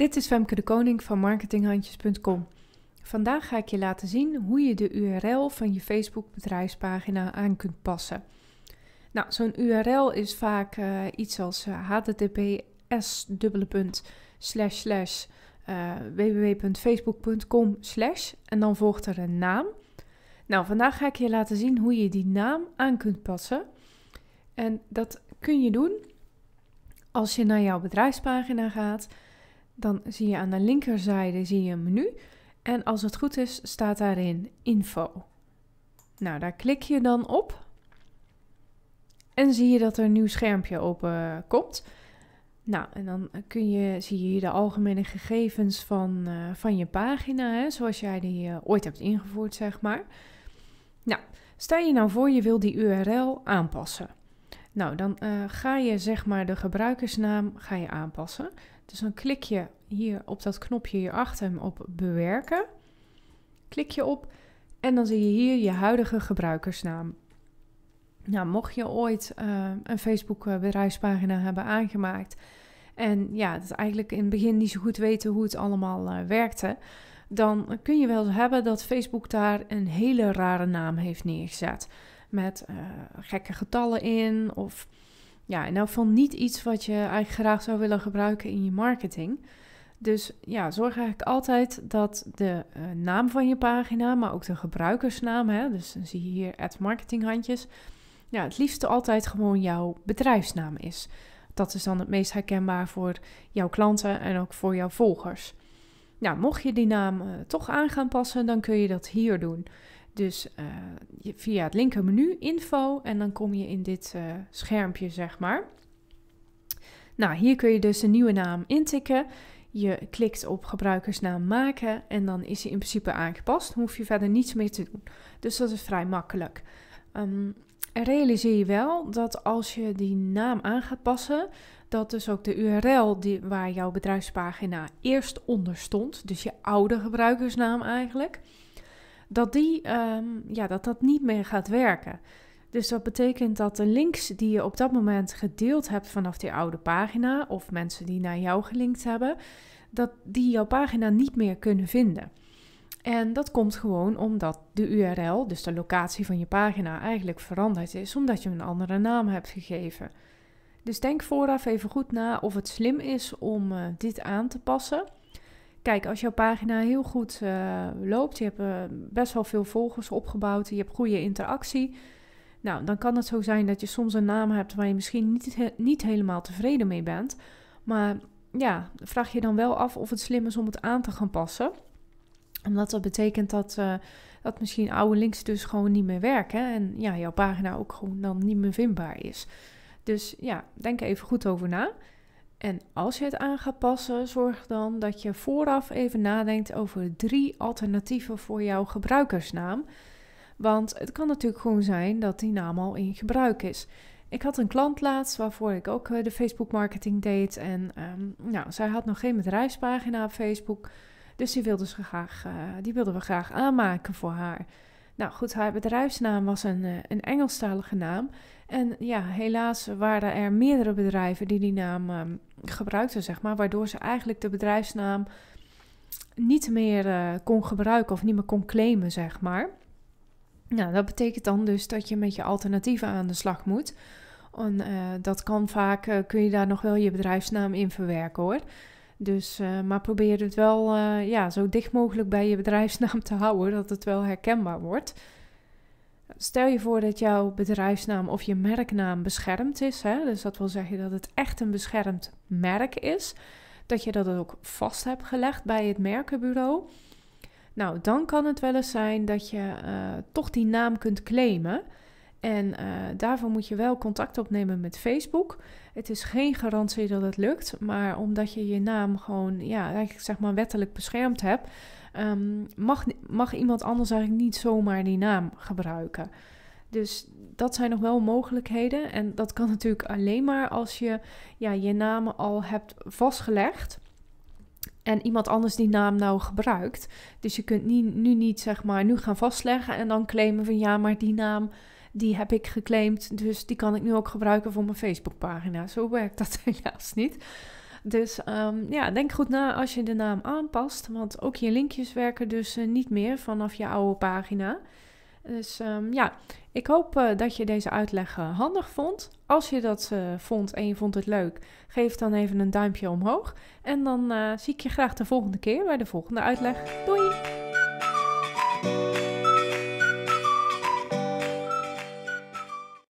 Dit is Femke de Koning van marketinghandjes.com. Vandaag ga ik je laten zien hoe je de URL van je Facebook bedrijfspagina aan kunt passen. Nou, zo'n URL is vaak eh, iets als https eh, uh, eh, www.facebook.com en dan volgt er een naam. Nou, vandaag ga ik je laten zien hoe je die naam aan kunt passen. En dat kun je doen als je naar jouw bedrijfspagina gaat dan zie je aan de linkerzijde zie je een menu. En als het goed is, staat daarin info. Nou, daar klik je dan op. En zie je dat er een nieuw schermpje open eh, komt. Nou, en dan kun je, zie je hier de algemene gegevens van, eh, van je pagina, hè, zoals jij die eh, ooit hebt ingevoerd, zeg maar. Nou, stel je nou voor je wil die URL aanpassen. Nou, dan ga je zeg maar de gebruikersnaam ga je aanpassen. Dus dan klik je hier op dat knopje hierachter op bewerken. Klik je op en dan zie je hier je huidige gebruikersnaam. Nou, mocht je ooit eh, een Facebook eh, bedrijfspagina hebben aangemaakt en ja, dat eigenlijk in het begin niet zo goed weten hoe het allemaal eh, werkte, dan kun je wel hebben dat Facebook daar een hele rare naam heeft neergezet. Met gekke getallen in of ja, in elk geval niet iets wat je eigenlijk graag zou willen gebruiken in je marketing. Dus ja, zorg eigenlijk altijd dat de eh, naam van je pagina, maar ook de gebruikersnaam, hè, dus dan zie je hier ad marketinghandjes, ja, het liefst altijd gewoon jouw bedrijfsnaam is. Dat is dan het meest herkenbaar voor jouw klanten en ook voor jouw volgers. Nou, mocht je die naam eh, toch aan gaan passen, dan kun je dat hier doen. Dus eh, via het menu info en dan kom je in dit eh, schermpje, zeg maar. Nou, hier kun je dus een nieuwe naam intikken. Je klikt op gebruikersnaam maken en dan is die in principe aangepast. Dan hoef je verder niets meer te doen. Dus dat is vrij makkelijk. Ehm, realiseer je wel dat als je die naam aan gaat passen, dat dus ook de URL die, waar jouw bedrijfspagina eerst onder stond, dus je oude gebruikersnaam eigenlijk, dat, die, ehm, ja, dat dat niet meer gaat werken. Dus dat betekent dat de links die je op dat moment gedeeld hebt vanaf die oude pagina, of mensen die naar jou gelinkt hebben, dat die jouw pagina niet meer kunnen vinden. En dat komt gewoon omdat de URL, dus de locatie van je pagina, eigenlijk veranderd is omdat je een andere naam hebt gegeven. Dus denk vooraf even goed na of het slim is om eh, dit aan te passen. Kijk, als jouw pagina heel goed uh, loopt, je hebt eh, best wel veel volgers opgebouwd, je hebt goede interactie. Nou, dan kan het zo zijn dat je soms een naam hebt waar je misschien niet, niet helemaal tevreden mee bent. Maar ja, vraag je dan wel af of het slim is om het aan te gaan passen. Omdat dat betekent dat, eh, dat misschien oude links dus gewoon niet meer werken. En ja, jouw pagina ook gewoon dan niet meer vindbaar is. Dus ja, denk even goed over na. En als je het aan gaat passen, zorg dan dat je vooraf even nadenkt over drie alternatieven voor jouw gebruikersnaam. Want het kan natuurlijk gewoon zijn dat die naam al in gebruik is. Ik had een klant laatst waarvoor ik ook eh, de Facebook marketing deed. En nou, zij had nog geen bedrijfspagina op Facebook. Dus die, graag, eh, die wilden we graag aanmaken voor haar. Nou goed, haar bedrijfsnaam was een, eh, een Engelstalige naam. En ja, helaas waren er meerdere bedrijven die die naam ehm, gebruikte, zeg maar. Waardoor ze eigenlijk de bedrijfsnaam niet meer eh, kon gebruiken of niet meer kon claimen, zeg maar. Nou, dat betekent dan dus dat je met je alternatieven aan de slag moet. En, eh, dat kan vaak, eh, kun je daar nog wel je bedrijfsnaam in verwerken hoor. Dus, maar probeer het wel ja, zo dicht mogelijk bij je bedrijfsnaam te houden, dat het wel herkenbaar wordt. Stel je voor dat jouw bedrijfsnaam of je merknaam beschermd is. Hè? Dus dat wil zeggen dat het echt een beschermd merk is. Dat je dat ook vast hebt gelegd bij het merkenbureau. Nou, dan kan het wel eens zijn dat je eh, toch die naam kunt claimen. En eh, daarvoor moet je wel contact opnemen met Facebook. Het is geen garantie dat het lukt, maar omdat je je naam gewoon, ja, eigenlijk zeg maar wettelijk beschermd hebt, ehm, mag, mag iemand anders eigenlijk niet zomaar die naam gebruiken. Dus dat zijn nog wel mogelijkheden. En dat kan natuurlijk alleen maar als je ja, je naam al hebt vastgelegd. En iemand anders die naam nou gebruikt. Dus je kunt nu niet zeg maar nu gaan vastleggen en dan claimen van ja, maar die naam die heb ik geclaimd, dus die kan ik nu ook gebruiken voor mijn Facebookpagina. Zo werkt dat helaas niet. Dus ehm, ja, denk goed na als je de naam aanpast, want ook je linkjes werken dus eh, niet meer vanaf je oude pagina. Dus ehm, ja, ik hoop eh, dat je deze uitleg eh, handig vond. Als je dat vond en je vond het leuk, geef dan even een duimpje omhoog. En dan zie ik je graag de volgende keer bij de volgende uitleg. Doei!